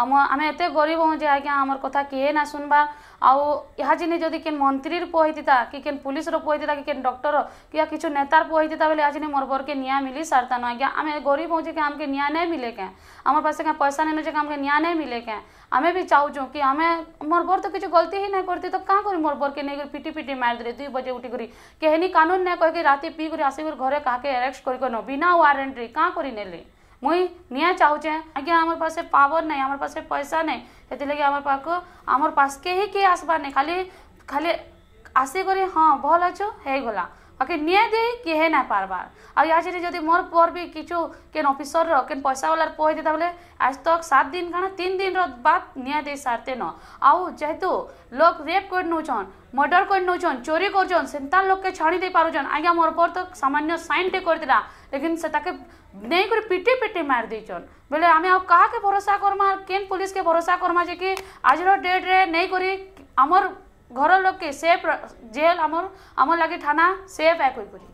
ଆମେ ଏତେ ଗରିବ ହଉଁ ଯେ ଆଜ୍ଞା ଆମର କଥା କିଏ ନା ଶୁଣବା ଆଉ ଏହା ଜିନି ଯଦି କେନ୍ ମନ୍ତ୍ରୀର ପୁଅ ହେଇଥିତା କି କେନ୍ ପୁଲିସର ପୁଅ ହେଇଥିତା କି କେନ୍ ଡକ୍ଟର କି ୟା କିଛି ନେତାର ପୁଅ ହେଇଥିତା ବୋଲେ ଆଜି ମୋର୍ ବରକେ ନିଆଁ ମିଲି ସାରତାନ ଆଜ୍ଞା ଆମେ ଗରିବ ହଉଛେ କି ଆମକେ ନିଆଁ ନାଇଁ ମିଲେ କେଁ ଆମର ପାଖେ କେଁ ପଇସା ନାଇଁ ଯେ ଆମକେ ନିଆଁ ନାଇଁ ମିଲେ କେଁ ଆମେ ବି ଚାହୁଁଛୁ କି ଆମେ ମୋର୍ ବର ତ କିଛି ଗଲତି ହିଁ ନାଇଁ କରିତି ତ କାଁ କରି ମୋର୍ ବରକେ ନେଇକରି ପିଟି ପିଟି ମାରିଦେଲେ ଦୁଇ ବଜେ ଉଠିକରି କେହେନି କାନୁନ ନାଇଁ କହିକି ରାତି ପିଇକରି ଆସିକରି ଘରେ କାହାକେ ଆରେଷ୍ଟ କରିକରି ନ ବିନା ୱାରେଣ୍ଟରେ କାଁ କରି ନେଲେ ମୁଇଁ ନିଆଁ ଚାହୁଁଛେଁ ଆଜ୍ଞା ଆମର ପାଖେ ପାୱାର ନାହିଁ ଆମର ପାଖେ ପଇସା ନାହିଁ ସେଥିଲାଗି ଆମର ପାଖକୁ ଆମର ପାଖକେ ହିଁ କିଏ ଆସିବାର ନାହିଁ ଖାଲି ଖାଲି ଆସିକରି ହଁ ଭଲ ଅଛୁ ହେଇଗଲା ওকে নিয়ে দেই কেহে না পারবার আর ইয়া যদি যদি মোর পর বি কিছু কেন অফিসর কেন পয়সাওয়ালার পয় দিয়ে তাহলে আজ তক সাত দিন খানা তিন দিন বাদ নিয়ে দেই সারতে ন আউ যেহেতু লোক রেপ করে নেউছন মর্ডর করে নেউছন চোরি করছন সেন্তার লোককে ছাড়ি দিয়ে পারুছন আজ্ঞা মোর পর তো সামান্য সাইনটে করেদেলা লেকিন সে তাকে নেই করে পিটি পিটি মার দিয়েছন বলে ବୋଇଲେ ଆମେ ଆଉ କାହାକେ ଭରସା କର୍ମା କେନ୍ ପୋଲିସକେ ଭରସା କର୍ମା ଯେ କି ଆଜିର নেই করি আমার ଘର ଲୋକେ ସେଫ୍ ଜେଲ୍ ଆମର ଆମର ଲାଗି ଥାନା ସେଫ୍ ଏ କହିକରି